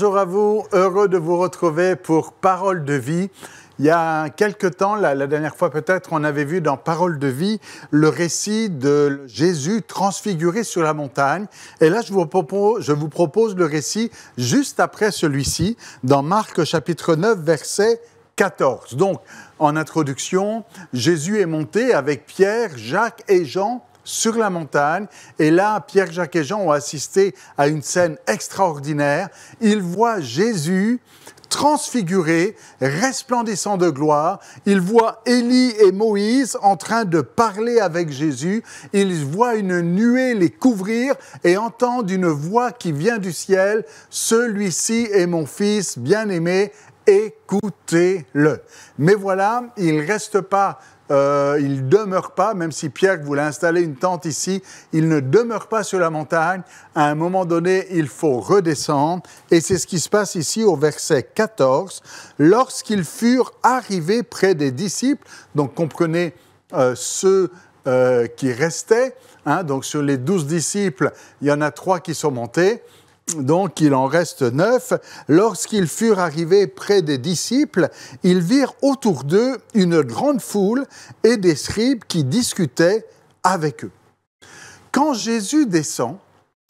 Bonjour à vous, heureux de vous retrouver pour Parole de vie. Il y a quelques temps, la, dernière fois peut-être, on avait vu dans Parole de vie le récit de Jésus transfiguré sur la montagne. Et là, je vous propose, je vous propose le récit juste après celui-ci, dans Marc chapitre 9, verset 14. Donc, en introduction, Jésus est monté avec Pierre, Jacques et Jean sur la montagne. Et là, Pierre, Jacques et Jean ont assisté à une scène extraordinaire. Ils voient Jésus transfiguré, resplendissant de gloire. Ils voient Élie et Moïse en train de parler avec Jésus. Ils voient une nuée les couvrir et entendent une voix qui vient du ciel. Celui-ci est mon fils bien-aimé, écoutez-le. Mais voilà, il ne reste pas euh, il ne demeure pas, même si Pierre voulait installer une tente ici, il ne demeure pas sur la montagne. À un moment donné, il faut redescendre. Et c'est ce qui se passe ici au verset 14. Lorsqu'ils furent arrivés près des disciples, donc comprenez euh, ceux euh, qui restaient, hein, donc sur les douze disciples, il y en a trois qui sont montés donc il en reste neuf. Lorsqu'ils furent arrivés près des disciples, ils virent autour d'eux une grande foule et des scribes qui discutaient avec eux. Quand Jésus descend,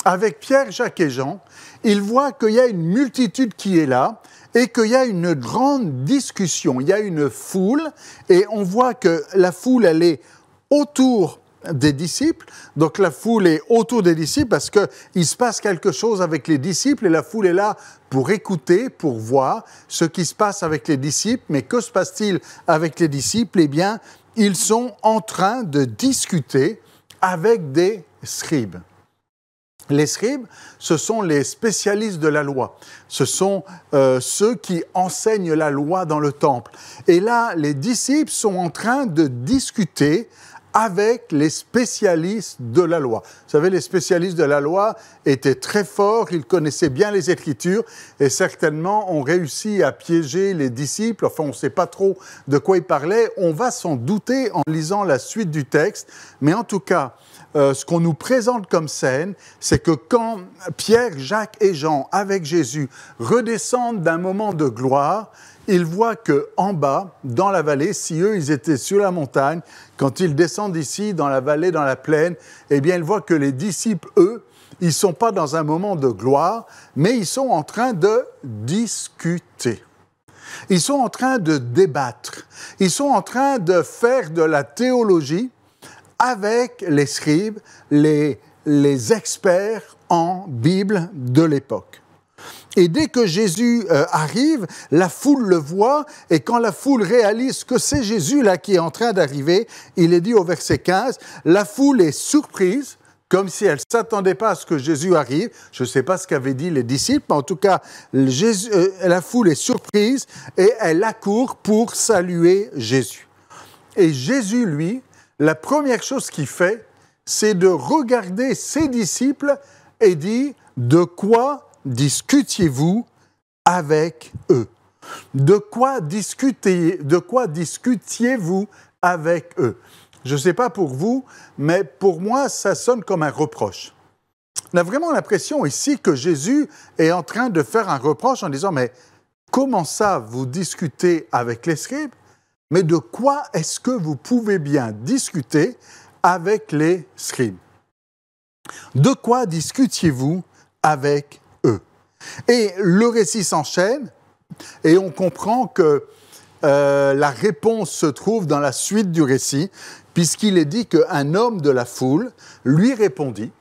avec Pierre, Jacques et Jean, il voit qu'il y a une multitude qui est là et qu'il y a une grande discussion. Il y a une foule et on voit que la foule, elle est autour des disciples. Donc la foule est autour des disciples parce qu'il se passe quelque chose avec les disciples et la foule est là pour écouter, pour voir ce qui se passe avec les disciples. Mais que se passe-t-il avec les disciples Eh bien, ils sont en train de discuter avec des scribes. Les scribes, ce sont les spécialistes de la loi. Ce sont euh, ceux qui enseignent la loi dans le temple. Et là, les disciples sont en train de discuter avec les spécialistes de la loi. Vous savez, les spécialistes de la loi étaient très forts, ils connaissaient bien les Écritures et certainement ont réussi à piéger les disciples. Enfin, on ne sait pas trop de quoi ils parlaient. On va s'en douter en lisant la suite du texte. Mais en tout cas, euh, ce qu'on nous présente comme scène, c'est que quand Pierre, Jacques et Jean, avec Jésus, redescendent d'un moment de gloire, ils voient que en bas, dans la vallée, si eux, ils étaient sur la montagne, quand ils descendent ici, dans la vallée, dans la plaine, eh bien, ils voient que les disciples, eux, ils sont pas dans un moment de gloire, mais ils sont en train de discuter. Ils sont en train de débattre. Ils sont en train de faire de la théologie avec les scribes, les experts en Bible de l'époque. Et dès que Jésus euh, arrive, la foule le voit, et quand la foule réalise que c'est Jésus là qui est en train d'arriver, il est dit au verset 15, la foule est surprise, comme si elle ne s'attendait pas à ce que Jésus arrive. Je ne sais pas ce qu'avaient dit les disciples, mais en tout cas, euh, la foule est surprise, et elle accourt pour saluer Jésus. Et Jésus, lui, la première chose qu'il fait, c'est de regarder ses disciples et dit, de quoi discutiez-vous avec eux De quoi, quoi discutiez-vous avec eux Je ne sais pas pour vous, mais pour moi, ça sonne comme un reproche. On a vraiment l'impression ici que Jésus est en train de faire un reproche en disant, mais comment ça, vous discutez avec les scribes Mais de quoi est-ce que vous pouvez bien discuter avec les scribes De quoi discutiez-vous avec et le récit s'enchaîne et on comprend que euh, la réponse se trouve dans la suite du récit, puisqu'il est dit qu'un homme de la foule lui répondit.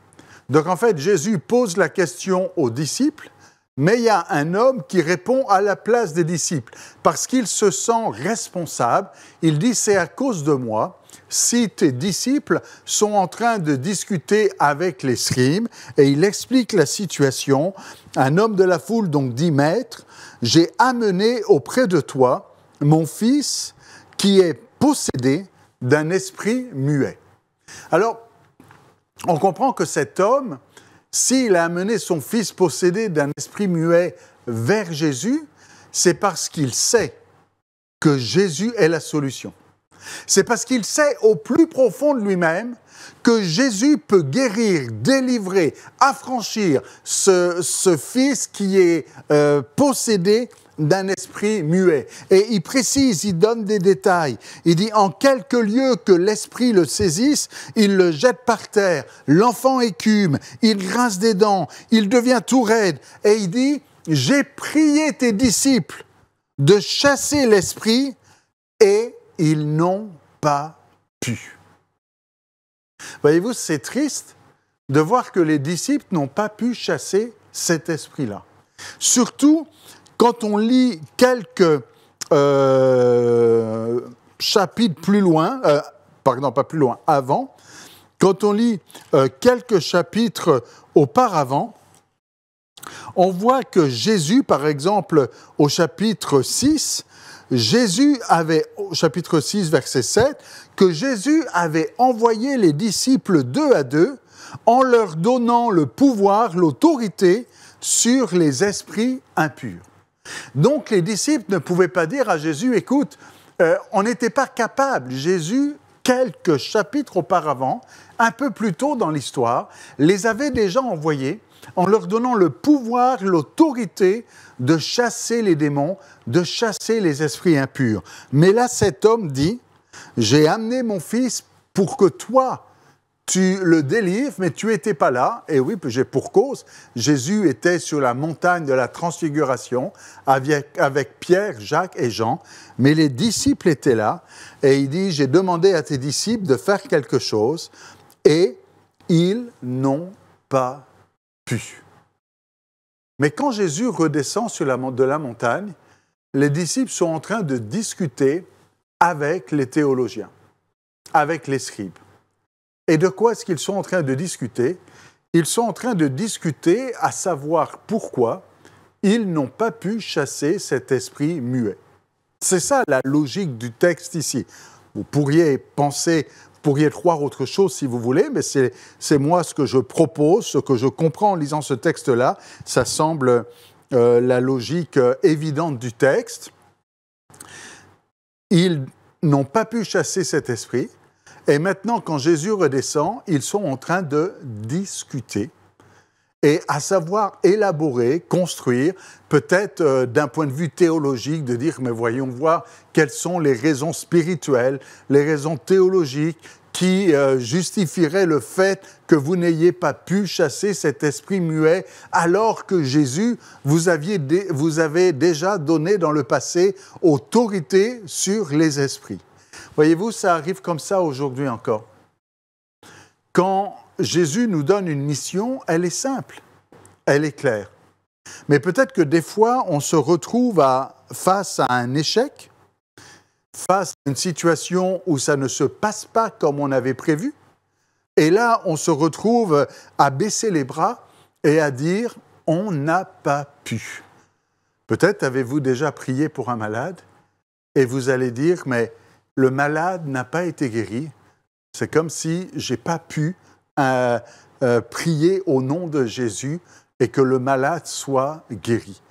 Donc en fait, Jésus pose la question aux disciples, mais il y a un homme qui répond à la place des disciples, parce qu'il se sent responsable. Il dit, c'est à cause de moi si tes disciples sont en train de discuter avec les scribes, et il explique la situation, un homme de la foule donc dit, Maître, j'ai amené auprès de toi mon fils qui est possédé d'un esprit muet. Alors, on comprend que cet homme, s'il a amené son fils possédé d'un esprit muet vers Jésus, c'est parce qu'il sait que Jésus est la solution c'est parce qu'il sait au plus profond de lui-même que Jésus peut guérir, délivrer, affranchir ce, ce fils qui est euh, possédé d'un esprit muet. Et il précise, il donne des détails. Il dit, en quelques lieu que l'esprit le saisisse, il le jette par terre, l'enfant écume, il grince des dents, il devient tout raide. Et il dit, j'ai prié tes disciples de chasser l'esprit et ils n'ont pas pu. Voyez-vous, c'est triste de voir que les disciples n'ont pas pu chasser cet esprit-là. Surtout quand on lit quelques euh, chapitres plus loin, euh, pardon, pas plus loin, avant, quand on lit euh, quelques chapitres auparavant, on voit que Jésus, par exemple, au chapitre 6, Jésus avait, au chapitre 6, verset 7, que Jésus avait envoyé les disciples deux à deux en leur donnant le pouvoir, l'autorité sur les esprits impurs. Donc les disciples ne pouvaient pas dire à Jésus, écoute, euh, on n'était pas capable. Jésus, quelques chapitres auparavant, un peu plus tôt dans l'histoire, les avait déjà envoyés en leur donnant le pouvoir, l'autorité de chasser les démons, de chasser les esprits impurs. Mais là, cet homme dit, j'ai amené mon fils pour que toi, tu le délivres, mais tu n'étais pas là. Et oui, j'ai pour cause. Jésus était sur la montagne de la transfiguration avec, Pierre, Jacques et Jean, mais les disciples étaient là. Et il dit, j'ai demandé à tes disciples de faire quelque chose, et ils n'ont pas mais quand Jésus redescend sur de la montagne, les disciples sont en train de discuter avec les théologiens, avec les scribes. Et de quoi est-ce qu'ils sont en train de discuter Ils sont en train de discuter à savoir pourquoi ils n'ont pas pu chasser cet esprit muet. C'est ça la logique du texte ici. Vous pourriez penser pourriez croire autre chose si vous voulez, mais c'est moi ce que je propose, ce que je comprends en lisant ce texte-là. Ça semble euh, la logique euh, évidente du texte. Ils n'ont pas pu chasser cet esprit. Et maintenant, quand Jésus redescend, ils sont en train de discuter et à savoir élaborer, construire, peut-être euh, d'un point de vue théologique, de dire, mais voyons voir quelles sont les raisons spirituelles, les raisons théologiques qui euh, justifieraient le fait que vous n'ayez pas pu chasser cet esprit muet, alors que Jésus vous, aviez vous avait déjà donné dans le passé autorité sur les esprits. Voyez-vous, ça arrive comme ça aujourd'hui encore. Quand Jésus nous donne une mission, elle est simple, elle est claire. Mais peut-être que des fois, on se retrouve face à un échec, face à une situation où ça ne se passe pas comme on avait prévu. Et là, on se retrouve à baisser les bras et à dire, on n'a pas pu. Peut-être avez-vous déjà prié pour un malade et vous allez dire, mais le malade n'a pas été guéri. C'est comme si j'ai pas pu, euh, prier au nom de Jésus et que le malade soit guéri.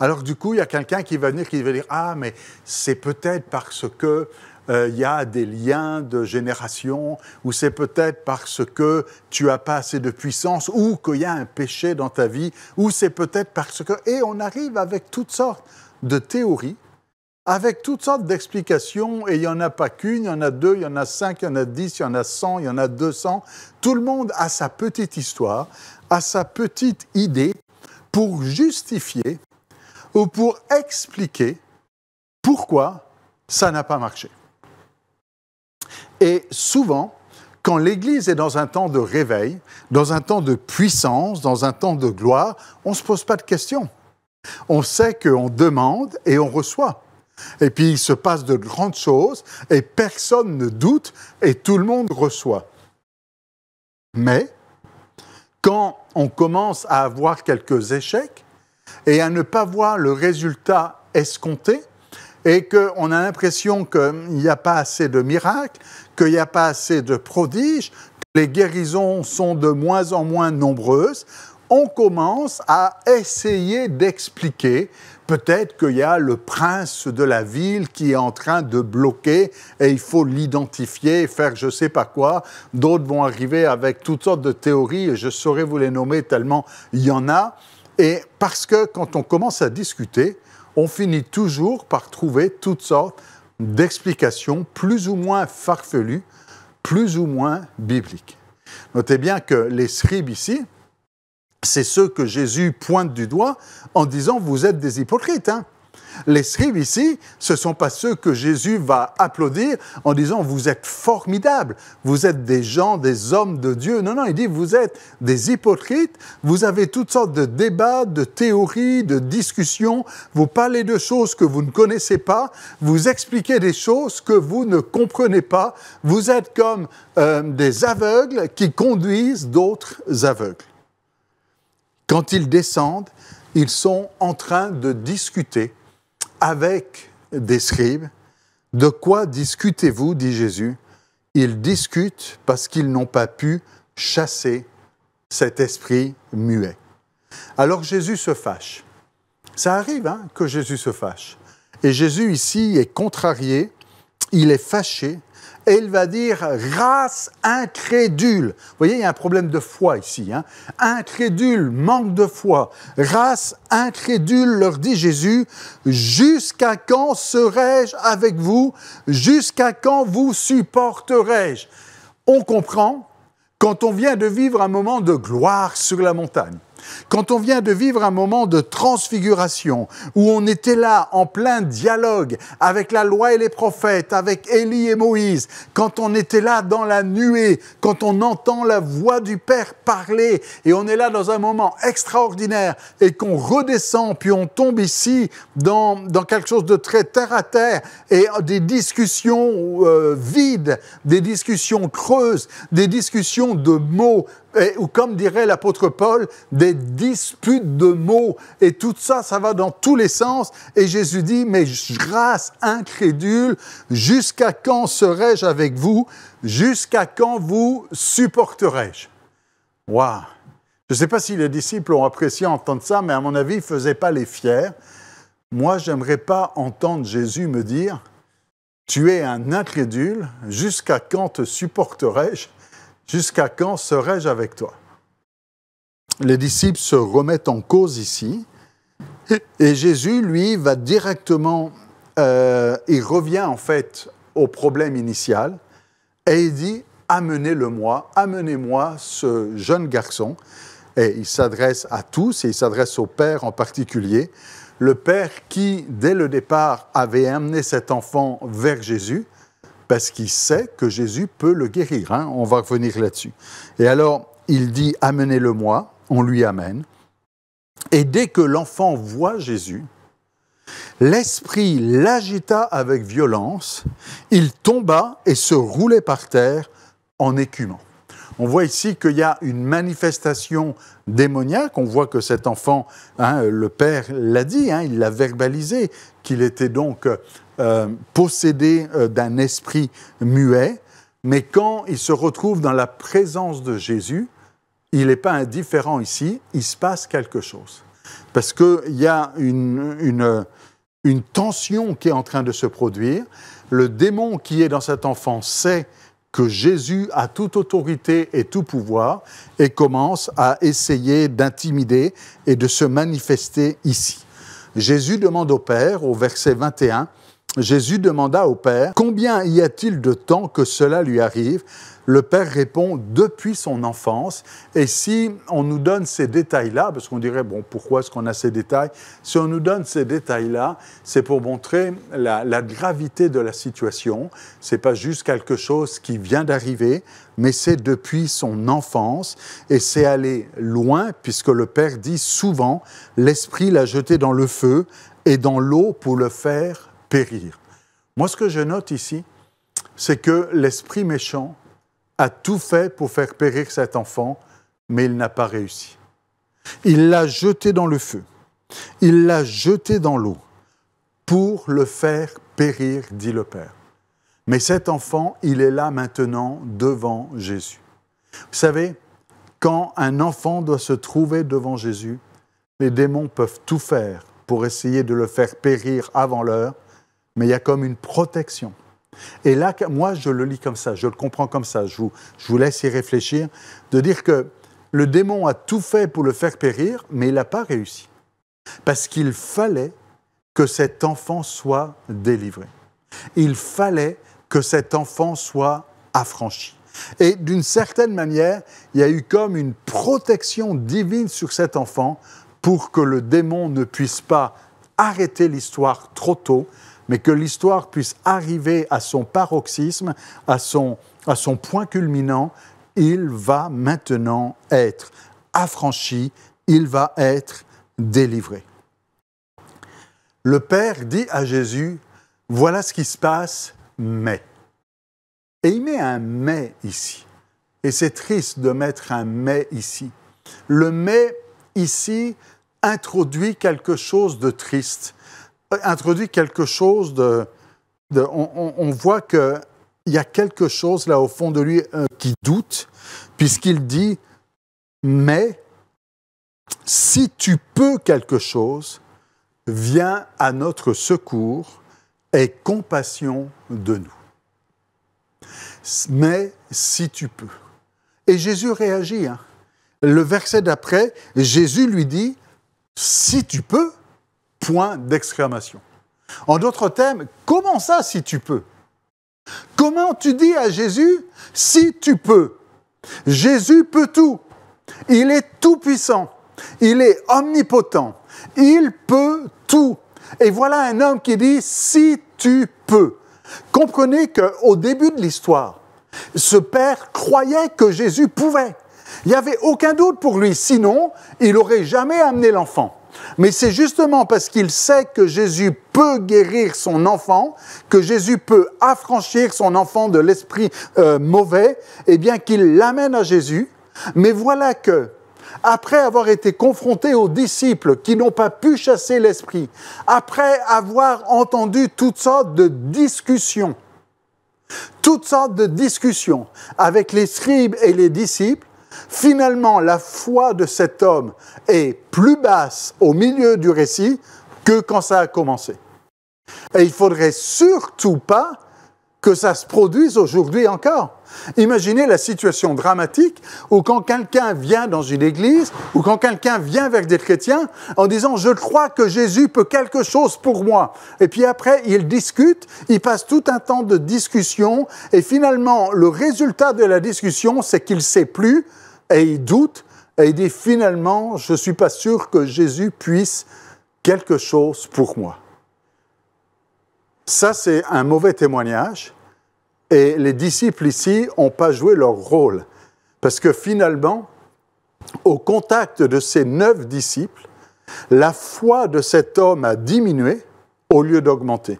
Alors du coup, il y a quelqu'un qui va venir qui va dire ah mais c'est peut-être parce que euh, il y a des liens de génération, ou c'est peut-être parce que tu as pas assez de puissance, ou qu'il y a un péché dans ta vie, ou c'est peut-être parce que... Et on arrive avec toutes sortes de théories avec toutes sortes d'explications, et il n'y en a pas qu'une, il y en a deux, il y en a cinq, il y en a dix, il y en a cent, il y en a deux cents. Tout le monde a sa petite histoire, a sa petite idée pour justifier ou pour expliquer pourquoi ça n'a pas marché. Et souvent, quand l'Église est dans un temps de réveil, dans un temps de puissance, dans un temps de gloire, on ne se pose pas de questions. On sait qu'on demande et on reçoit. Et puis il se passe de grandes choses et personne ne doute et tout le monde reçoit. Mais quand on commence à avoir quelques échecs et à ne pas voir le résultat escompté, et qu'on a l'impression qu'il n'y a pas assez de miracles, qu'il n'y a pas assez de prodiges, que les guérisons sont de moins en moins nombreuses, on commence à essayer d'expliquer Peut-être qu'il y a le prince de la ville qui est en train de bloquer et il faut l'identifier, faire je sais pas quoi. D'autres vont arriver avec toutes sortes de théories et je saurais vous les nommer tellement il y en a. Et parce que quand on commence à discuter, on finit toujours par trouver toutes sortes d'explications plus ou moins farfelues, plus ou moins bibliques. Notez bien que les scribes ici, c'est ceux que Jésus pointe du doigt en disant Vous êtes des hypocrites. Hein. Les scribes ici, ce ne sont pas ceux que Jésus va applaudir en disant Vous êtes formidables, vous êtes des gens, des hommes de Dieu. Non, non, il dit Vous êtes des hypocrites, vous avez toutes sortes de débats, de théories, de discussions, vous parlez de choses que vous ne connaissez pas, vous expliquez des choses que vous ne comprenez pas, vous êtes comme euh, des aveugles qui conduisent d'autres aveugles. Quand ils descendent, ils sont en train de discuter avec des scribes. De quoi discutez-vous dit Jésus. Ils discutent parce qu'ils n'ont pas pu chasser cet esprit muet. Alors Jésus se fâche. Ça arrive hein, que Jésus se fâche. Et Jésus ici est contrarié, il est fâché et il va dire race incrédule. Vous voyez, il y a un problème de foi ici. Hein. Incrédule, manque de foi. Race incrédule, leur dit Jésus, jusqu'à quand serai-je avec vous Jusqu'à quand vous supporterai-je On comprend quand on vient de vivre un moment de gloire sur la montagne. Quand on vient de vivre un moment de transfiguration, où on était là en plein dialogue avec la loi et les prophètes, avec Élie et Moïse, quand on était là dans la nuée, quand on entend la voix du Père parler, et on est là dans un moment extraordinaire, et qu'on redescend, puis on tombe ici dans, quelque chose de très terre-à-terre, et des discussions euh, vides, des discussions creuses, des discussions de mots, ou comme dirait l'apôtre Paul, des disputes de mots. Et tout ça, ça va dans tous les sens. Et Jésus dit, mais grâce incrédule, jusqu'à quand serai-je avec vous Jusqu'à quand vous supporterai-je Waouh Je ne sais pas si les disciples ont apprécié entendre ça, mais à mon avis, ils ne faisaient pas les fiers. Moi, j'aimerais pas entendre Jésus me dire, tu es un incrédule, jusqu'à quand te supporterai-je Jusqu'à quand serai-je avec toi Les disciples se remettent en cause ici. Et Jésus, lui, va directement, euh, il revient en fait au problème initial et il dit, amenez-le-moi, amenez-moi ce jeune garçon. Et il s'adresse à tous et il s'adresse au Père en particulier. Le Père qui, dès le départ, avait amené cet enfant vers Jésus parce qu'il sait que Jésus peut le guérir. Hein. On va revenir là-dessus. Et alors, il dit, amenez-le-moi, on lui amène. Et dès que l'enfant voit Jésus, l'esprit l'agita avec violence, il tomba et se roulait par terre en écumant. On voit ici qu'il y a une manifestation démoniaque. On voit que cet enfant, hein, le père l'a dit, hein, il l'a verbalisé, qu'il était donc euh, euh, possédé euh, d'un esprit muet, mais quand il se retrouve dans la présence de Jésus, il n'est pas indifférent ici, il se passe quelque chose. Parce qu'il y a une, une, tension qui est en train de se produire. Le démon qui est dans cet enfant sait que Jésus a toute autorité et tout pouvoir et commence à essayer d'intimider et de se manifester ici. Jésus demande au Père, au verset 21, Jésus demanda au Père, Combien y a-t-il de temps que cela lui arrive Le Père répond, Depuis son enfance. Et si on nous donne ces détails-là, parce qu'on dirait, bon, pourquoi est-ce qu'on a ces détails Si on nous donne ces détails-là, c'est pour montrer la, gravité de la situation. Ce n'est pas juste quelque chose qui vient d'arriver, mais c'est depuis son enfance et c'est aller loin puisque le Père dit souvent, l'Esprit l'a jeté dans le feu et dans l'eau pour le faire périr. Moi, ce que je note ici, c'est que l'esprit méchant a tout fait pour faire périr cet enfant, mais il n'a pas réussi. Il l'a jeté dans le feu, il l'a jeté dans l'eau pour le faire périr, dit le Père. Mais cet enfant, il est là maintenant devant Jésus. Vous savez, quand un enfant doit se trouver devant Jésus, les démons peuvent tout faire pour essayer de le faire périr avant l'heure, mais il y a comme une protection. Et là, moi, je le lis comme ça, je le comprends comme ça, je vous, je vous laisse y réfléchir, de dire que le démon a tout fait pour le faire périr, mais il n'a pas réussi. Parce qu'il fallait que cet enfant soit délivré. Il fallait que cet enfant soit affranchi. Et d'une certaine manière, il y a eu comme une protection divine sur cet enfant pour que le démon ne puisse pas arrêter l'histoire trop tôt mais que l'histoire puisse arriver à son paroxysme, à son, point culminant, il va maintenant être affranchi, il va être délivré. Le Père dit à Jésus, voilà ce qui se passe, mais. Et il met un mais ici. Et c'est triste de mettre un mais ici. Le mais ici introduit quelque chose de triste introduit quelque chose de... on, on, on, voit qu'il y a quelque chose là au fond de lui euh, qui doute, puisqu'il dit, mais si tu peux quelque chose, viens à notre secours et compassion de nous. Mais si tu peux. Et Jésus réagit. Hein. Le verset d'après, Jésus lui dit, si tu peux, point d'exclamation. En d'autres termes, comment ça si tu peux Comment tu dis à Jésus si tu peux Jésus peut tout. Il est tout-puissant. Il est omnipotent. Il peut tout. Et voilà un homme qui dit si tu peux. Comprenez qu'au début de l'histoire, ce père croyait que Jésus pouvait. Il n'y avait aucun doute pour lui, sinon il n'aurait jamais amené l'enfant. Mais c'est justement parce qu'il sait que Jésus peut guérir son enfant, que Jésus peut affranchir son enfant de l'esprit euh, mauvais, et eh bien qu'il l'amène à Jésus. Mais voilà que, après avoir été confronté aux disciples qui n'ont pas pu chasser l'esprit, après avoir entendu toutes sortes de discussions, toutes sortes de discussions avec les scribes et les disciples, Finalement, la foi de cet homme est plus basse au milieu du récit que quand ça a commencé. Et il faudrait surtout pas que ça se produise aujourd'hui encore. Imaginez la situation dramatique où quand quelqu'un vient dans une église ou quand quelqu'un vient vers des chrétiens en disant je crois que Jésus peut quelque chose pour moi. Et puis après, ils discutent, ils passent tout un temps de discussion et finalement le résultat de la discussion c'est qu'il ne sait plus et il doute et il dit finalement je ne suis pas sûr que Jésus puisse quelque chose pour moi. Ça, c'est un mauvais témoignage. Et les disciples ici n'ont pas joué leur rôle. Parce que finalement, au contact de ces neuf disciples, la foi de cet homme a diminué au lieu d'augmenter.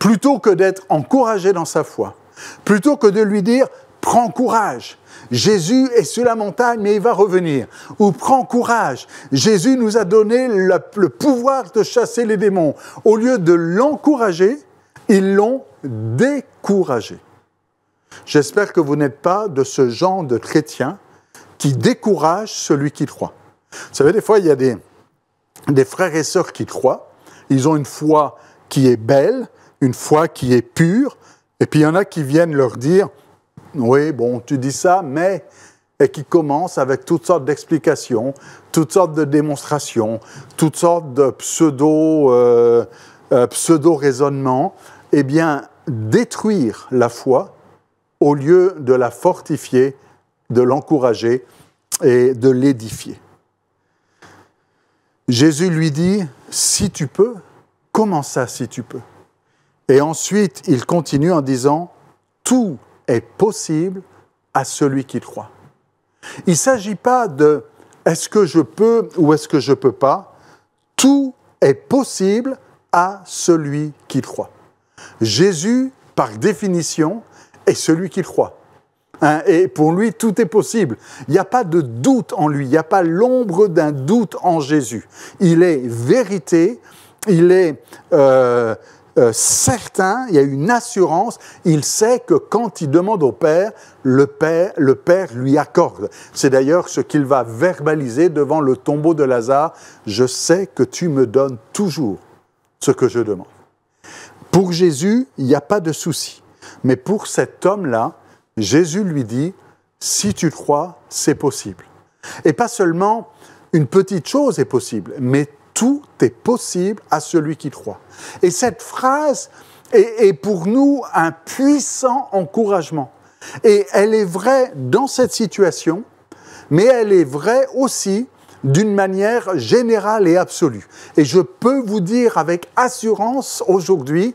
Plutôt que d'être encouragé dans sa foi, plutôt que de lui dire prends courage. Jésus est sur la montagne, mais il va revenir. Ou prends courage. Jésus nous a donné le, pouvoir de chasser les démons. Au lieu de l'encourager, ils l'ont découragé. J'espère que vous n'êtes pas de ce genre de chrétien qui décourage celui qui croit. Vous savez, des fois, il y a des, des frères et sœurs qui croient. Ils ont une foi qui est belle, une foi qui est pure. Et puis, il y en a qui viennent leur dire, oui, bon, tu dis ça, mais et qui commence avec toutes sortes d'explications, toutes sortes de démonstrations, toutes sortes de pseudo, euh, euh, pseudo raisonnements, eh bien détruire la foi au lieu de la fortifier, de l'encourager et de l'édifier. Jésus lui dit si tu peux, comment ça si tu peux Et ensuite, il continue en disant tout est possible à celui qui croit. Il ne s'agit pas de est-ce que je peux ou est-ce que je ne peux pas. Tout est possible à celui qui croit. Jésus, par définition, est celui qui croit. Hein, et pour lui, tout est possible. Il n'y a pas de doute en lui, il n'y a pas l'ombre d'un doute en Jésus. Il est vérité, il est, euh, euh, certain, il y a une assurance, il sait que quand il demande au Père, le Père, le père lui accorde. C'est d'ailleurs ce qu'il va verbaliser devant le tombeau de Lazare, je sais que tu me donnes toujours ce que je demande. Pour Jésus, il n'y a pas de souci. Mais pour cet homme-là, Jésus lui dit, si tu crois, c'est possible. Et pas seulement une petite chose est possible, mais tout est possible à celui qui croit. Et cette phrase est, pour nous un puissant encouragement. Et elle est vraie dans cette situation, mais elle est vraie aussi d'une manière générale et absolue. Et je peux vous dire avec assurance aujourd'hui,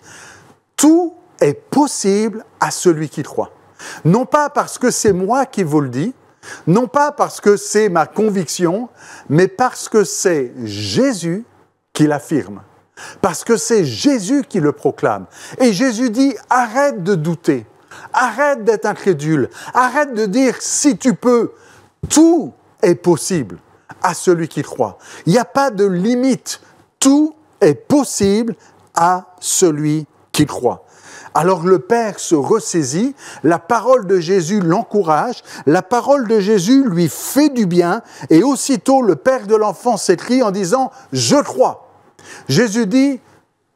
tout est possible à celui qui croit. Non pas parce que c'est moi qui vous le dis, non pas parce que c'est ma conviction, mais parce que c'est Jésus qui l'affirme. Parce que c'est Jésus qui le proclame. Et Jésus dit, arrête de douter, arrête d'être incrédule, arrête de dire, si tu peux, tout est possible à celui qui croit. Il n'y a pas de limite, tout est possible à celui qui croit. Alors le Père se ressaisit, la parole de Jésus l'encourage, la parole de Jésus lui fait du bien, et aussitôt le Père de l'enfant s'écrit en disant ⁇ Je crois ⁇ Jésus dit ⁇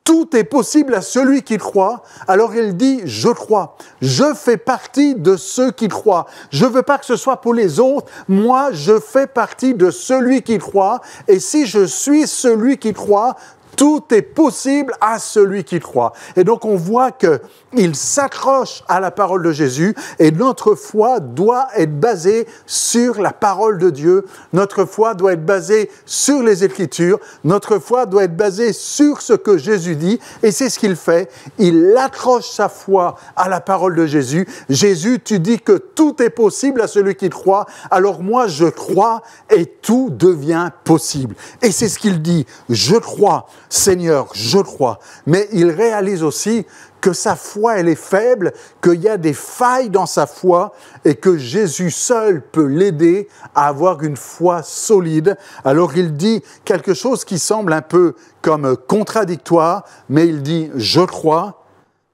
Tout est possible à celui qui croit ⁇ alors il dit ⁇ Je crois ⁇ Je fais partie de ceux qui croient. Je ne veux pas que ce soit pour les autres, moi je fais partie de celui qui croit, et si je suis celui qui croit, tout est possible à celui qui croit. Et donc on voit qu'il s'accroche à la parole de Jésus et notre foi doit être basée sur la parole de Dieu. Notre foi doit être basée sur les Écritures. Notre foi doit être basée sur ce que Jésus dit. Et c'est ce qu'il fait. Il accroche sa foi à la parole de Jésus. Jésus, tu dis que tout est possible à celui qui croit. Alors moi, je crois et tout devient possible. Et c'est ce qu'il dit. Je crois Seigneur, je crois. Mais il réalise aussi que sa foi, elle est faible, qu'il y a des failles dans sa foi et que Jésus seul peut l'aider à avoir une foi solide. Alors il dit quelque chose qui semble un peu comme contradictoire, mais il dit, je crois,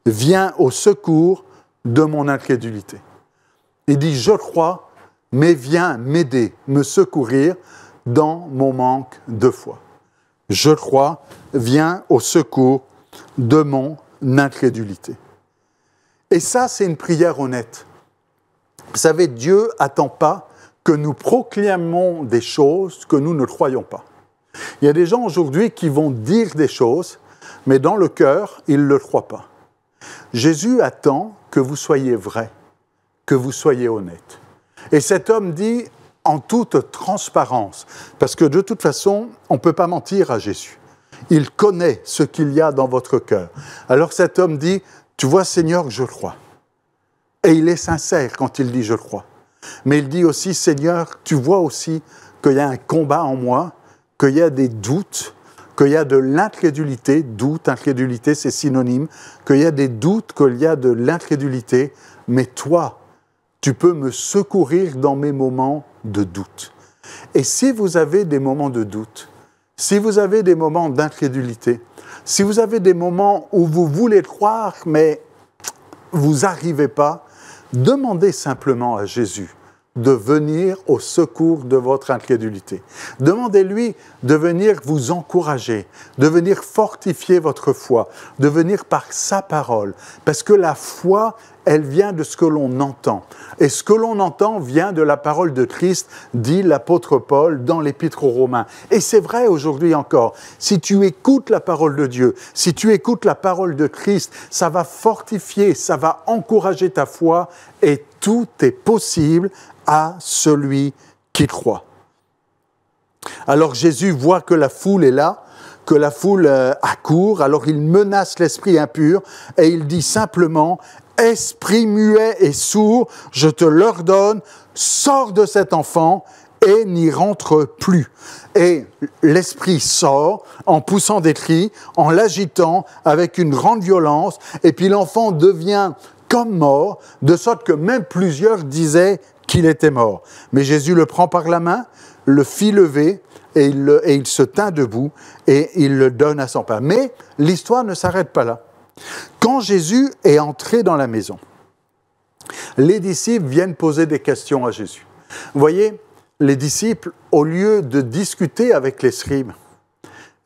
viens au secours de mon incrédulité. Il dit, je crois, mais viens m'aider, me secourir dans mon manque de foi je crois, vient au secours de mon incrédulité. Et ça, c'est une prière honnête. Vous savez, Dieu attend pas que nous proclamions des choses que nous ne croyons pas. Il y a des gens aujourd'hui qui vont dire des choses, mais dans le cœur, ils ne le croient pas. Jésus attend que vous soyez vrai, que vous soyez honnête. Et cet homme dit, en toute transparence. Parce que de toute façon, on ne peut pas mentir à Jésus. Il connaît ce qu'il y a dans votre cœur. Alors cet homme dit, tu vois Seigneur, je crois. Et il est sincère quand il dit je crois. Mais il dit aussi, Seigneur, tu vois aussi qu'il y a un combat en moi, qu'il y a des doutes, qu'il y a de l'incrédulité, doute, incrédulité, c'est synonyme, qu'il y a des doutes, qu'il y a de l'incrédulité, mais toi, tu peux me secourir dans mes moments de doute. Et si vous avez des moments de doute, si vous avez des moments d'incrédulité, si vous avez des moments où vous voulez croire mais vous n'arrivez pas, demandez simplement à Jésus de venir au secours de votre incrédulité. Demandez-lui de venir vous encourager, de venir fortifier votre foi, de venir par sa parole, parce que la foi, elle vient de ce que l'on entend. Et ce que l'on entend vient de la parole de Christ, dit l'apôtre Paul dans l'épître aux Romains. Et c'est vrai aujourd'hui encore. Si tu écoutes la parole de Dieu, si tu écoutes la parole de Christ, ça va fortifier, ça va encourager ta foi et tout est possible à celui qui croit. Alors Jésus voit que la foule est là, que la foule euh, accourt, alors il menace l'esprit impur et il dit simplement, Esprit muet et sourd, je te l'ordonne, sors de cet enfant et n'y rentre plus. Et l'esprit sort en poussant des cris, en l'agitant avec une grande violence, et puis l'enfant devient comme mort, de sorte que même plusieurs disaient qu'il était mort. Mais Jésus le prend par la main, le fit lever, et il, se tint debout, et il le donne à son père. Mais l'histoire ne s'arrête pas là. Quand Jésus est entré dans la maison, les disciples viennent poser des questions à Jésus. Vous voyez, les disciples, au lieu de discuter avec les scribes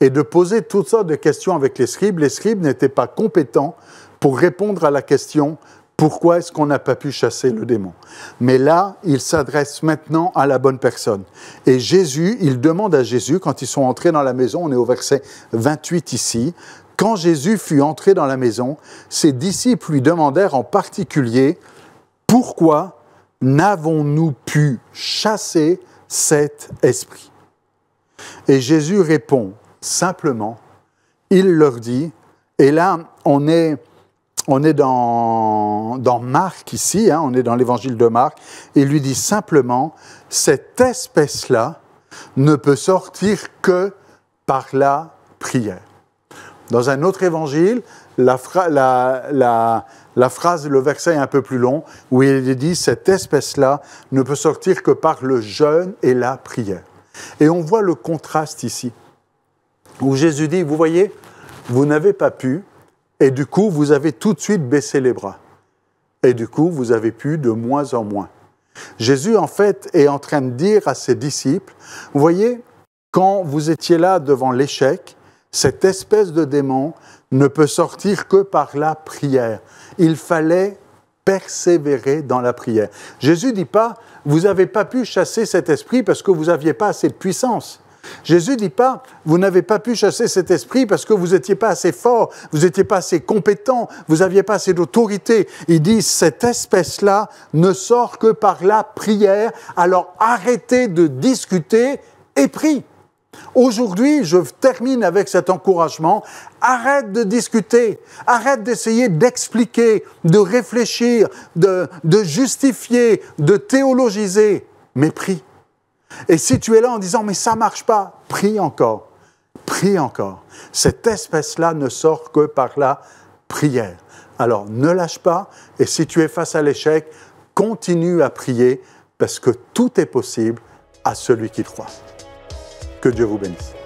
et de poser toutes sortes de questions avec les scribes, les scribes n'étaient pas compétents pour répondre à la question pourquoi est-ce qu'on n'a pas pu chasser le démon Mais là, il s'adresse maintenant à la bonne personne. Et Jésus, il demande à Jésus, quand ils sont entrés dans la maison, on est au verset 28 ici, quand Jésus fut entré dans la maison, ses disciples lui demandèrent en particulier, pourquoi n'avons-nous pu chasser cet esprit Et Jésus répond simplement, il leur dit, et là, on est on est dans, Marc ici, hein, on est dans l'évangile de Marc, et il lui dit simplement, cette espèce-là ne peut sortir que par la prière. Dans un autre évangile, la, phrase, le verset est un peu plus long, où il dit, cette espèce-là ne peut sortir que par le jeûne et la prière. Et on voit le contraste ici, où Jésus dit, vous voyez, vous n'avez pas pu, et du coup, vous avez tout de suite baissé les bras. Et du coup, vous avez pu de moins en moins. Jésus, en fait, est en train de dire à ses disciples, vous voyez, quand vous étiez là devant l'échec, cette espèce de démon ne peut sortir que par la prière. Il fallait persévérer dans la prière. Jésus dit pas, vous n'avez pas pu chasser cet esprit parce que vous n'aviez pas assez de puissance. Jésus dit pas, vous n'avez pas pu chasser cet esprit parce que vous n'étiez pas assez fort, vous n'étiez pas assez compétent, vous n'aviez pas assez d'autorité. Il dit, cette espèce-là ne sort que par la prière, alors arrêtez de discuter et prie. Aujourd'hui, je termine avec cet encouragement. Arrête de discuter, arrête d'essayer d'expliquer, de réfléchir, de, de justifier, de théologiser, mais prie. Et si tu es là en disant, mais ça ne marche pas, prie encore, prie encore. Cette espèce-là ne sort que par la prière. Alors ne lâche pas, et si tu es face à l'échec, continue à prier, parce que tout est possible à celui qui croit. Que Dieu vous bénisse.